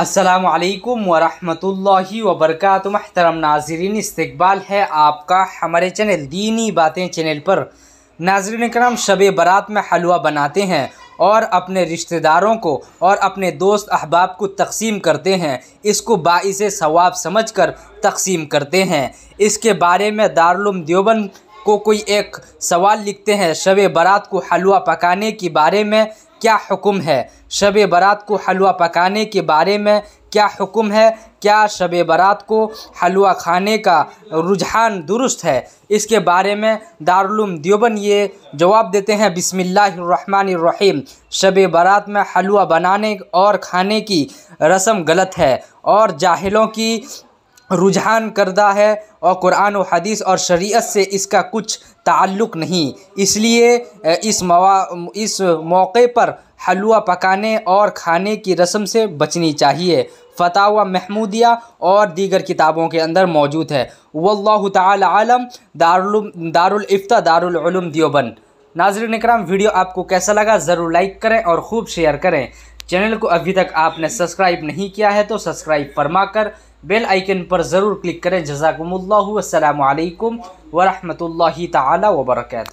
असलकम वरहमल वबरक महतरम नाजरीन इस्तबाल है आपका हमारे चैनल दीनी बातें चैनल पर नाजरीन कराम शब बारात में हलवा बनाते हैं और अपने रिश्तेदारों को और अपने दोस्त अहबाब को तकसीम करते हैं इसको बाईस सवाब समझ कर तकसीम करते हैं इसके बारे में दारुम देवबंद को कोई एक सवाल लिखते हैं शब बारात को हलवा पकाने के बारे में क्या हुक्म है शब बारात को हलवा पकाने के बारे में क्या हुक्म है क्या शब बारात को हलवा खाने का रुझान दुरुस्त है इसके बारे में दारुलूम दियोबन ये जवाब देते हैं बिसमीम शब बारात में हलवा बनाने और खाने की रस्म गलत है और जाहिलों की रुझान करदा है और कुरान व हदीस और शरीयत से इसका कुछ ताल्लुक़ नहीं इसलिए इस मवा इस मौके पर हलवा पकाने और खाने की रस्म से बचनी चाहिए फतावा महमूदिया और दीगर किताबों के अंदर मौजूद है वल्लाह तालम दारुल दारुलूम दियोबंद नाजर कराम वीडियो आपको कैसा लगा ज़रूर लाइक करें और ख़ूब शेयर करें चैनल को अभी तक आपने सब्सक्राइब नहीं किया है तो सब्सक्राइब फरमा कर बेल आइकन पर ज़रूर क्लिक करें जजाकमल्ला वालेकुम वरहमत ला वबरकू